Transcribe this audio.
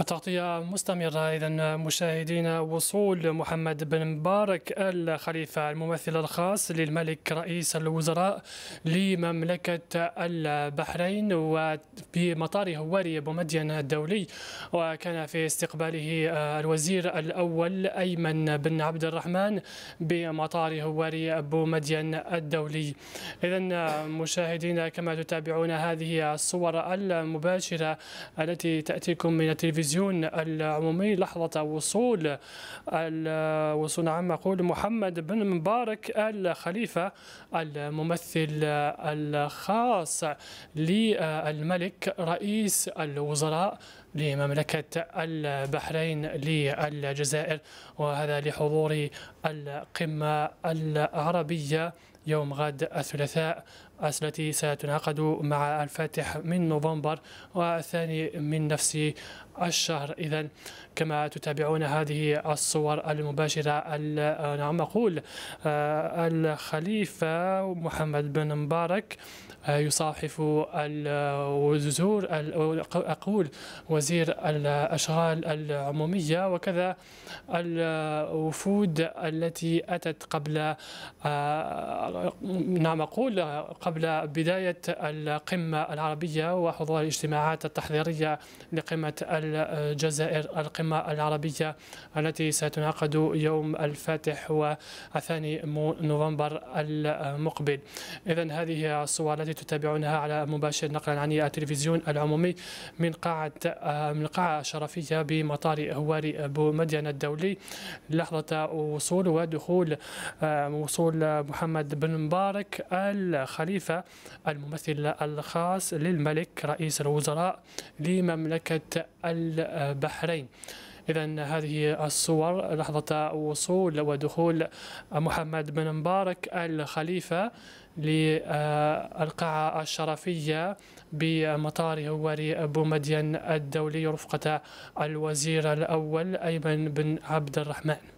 وتغطية مستمرة إذا مشاهدينا وصول محمد بن مبارك الخليفة الممثل الخاص للملك رئيس الوزراء لمملكة البحرين وبمطار هواري بومدين الدولي وكان في استقباله الوزير الأول أيمن بن عبد الرحمن بمطار هواري بومدين الدولي إذا مشاهدينا كما تتابعون هذه الصور المباشرة التي تأتيكم من التلفزيون التلفزيون العمومي لحظة وصول وصول عم أقول محمد بن مبارك الخليفة الممثل الخاص للملك رئيس الوزراء لمملكة البحرين للجزائر وهذا لحضور القمة العربية يوم غد الثلاثاء التي ستنعقد مع الفاتح من نوفمبر والثاني من نفس الشهر إذا كما تتابعون هذه الصور المباشرة نعم أقول آه، الخليفة محمد بن مبارك آه، يصاحب الوزور أقول وزير الأشغال العمومية وكذا الوفود التي أتت قبل آه، نعم أقول قبل بداية القمة العربية وحضور الاجتماعات التحضيرية لقمة الجزائر القمة العربية التي ستنعقد يوم الفاتح والثاني نوفمبر المقبل إذا هذه الصور التي تتابعونها على مباشر نقلا عن التلفزيون العمومي من قاعة من القاعة الشرفية بمطار هواري بومدين الدولي لحظة وصول ودخول وصول محمد بن مبارك الخليل الخليفة الممثل الخاص للملك رئيس الوزراء لمملكة البحرين إذا هذه الصور لحظة وصول ودخول محمد بن مبارك الخليفة للقاعة الشرفية بمطار هواري بومدين الدولي رفقة الوزير الأول أيمن بن عبد الرحمن